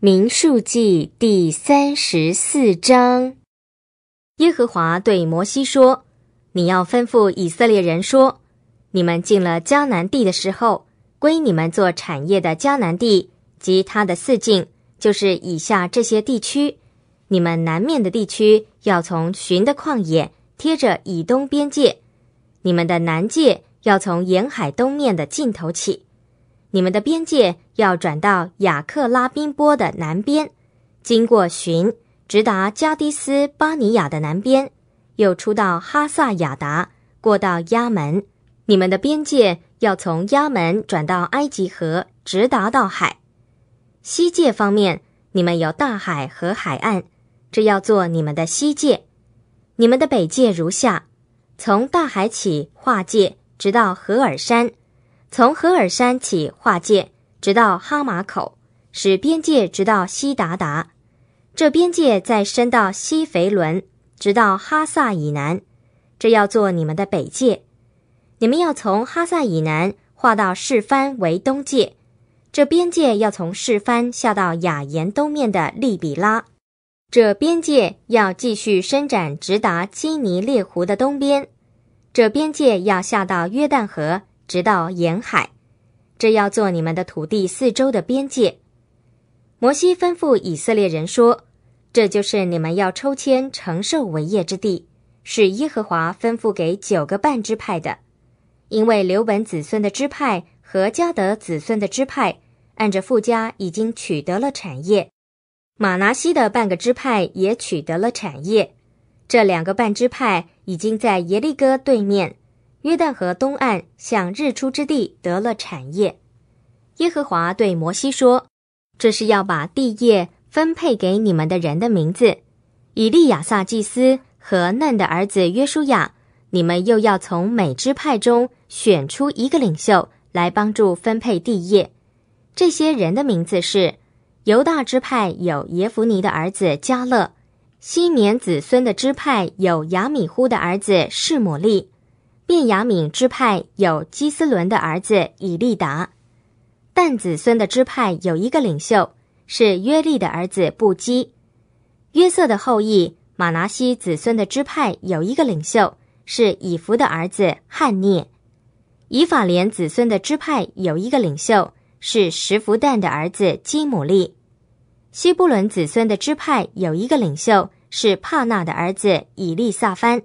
民数记第三十四章，耶和华对摩西说：“你要吩咐以色列人说，你们进了迦南地的时候，归你们做产业的迦南地及它的四境，就是以下这些地区：你们南面的地区要从寻的旷野贴着以东边界，你们的南界要从沿海东面的尽头起。”你们的边界要转到雅克拉冰波的南边，经过旬，直达加迪斯巴尼亚的南边，又出到哈萨雅达，过到亚门。你们的边界要从亚门转到埃及河，直达到海。西界方面，你们有大海和海岸，这要做你们的西界。你们的北界如下：从大海起划界，直到何尔山。从何尔山起划界，直到哈马口，使边界直到西达达；这边界再伸到西肥伦，直到哈萨以南，这要做你们的北界。你们要从哈萨以南划到士番为东界，这边界要从士番下到雅言东面的利比拉，这边界要继续伸展直达基尼列湖的东边，这边界要下到约旦河。直到沿海，这要做你们的土地四周的边界。摩西吩咐以色列人说：“这就是你们要抽签承受为业之地，是耶和华吩咐给九个半支派的。因为刘本子孙的支派和加德子孙的支派，按着附加已经取得了产业；马拿西的半个支派也取得了产业。这两个半支派已经在耶利哥对面。”约旦河东岸向日出之地得了产业。耶和华对摩西说：“这是要把地业分配给你们的人的名字。以利亚撒祭司和嫩的儿子约书亚，你们又要从美支派中选出一个领袖来帮助分配地业。这些人的名字是：犹大支派有耶弗尼的儿子加勒，西缅子孙的支派有雅米忽的儿子示抹利。”卞雅敏支派有基斯伦的儿子以利达，但子孙的支派有一个领袖是约利的儿子布基。约瑟的后裔马拿西子孙的支派有一个领袖是以弗的儿子汉涅。以法莲子孙的支派有一个领袖是石弗旦的儿子基姆利。西布伦子孙的支派有一个领袖是帕纳的儿子以利萨番。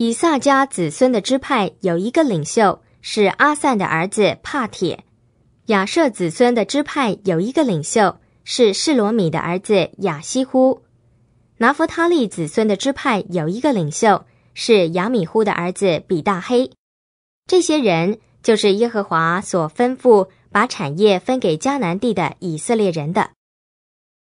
以撒家子孙的支派有一个领袖，是阿散的儿子帕铁；亚舍子孙的支派有一个领袖，是示罗米的儿子亚西乎；拿弗他利子孙的支派有一个领袖，是亚米呼的儿子比大黑。这些人就是耶和华所吩咐把产业分给迦南地的以色列人的。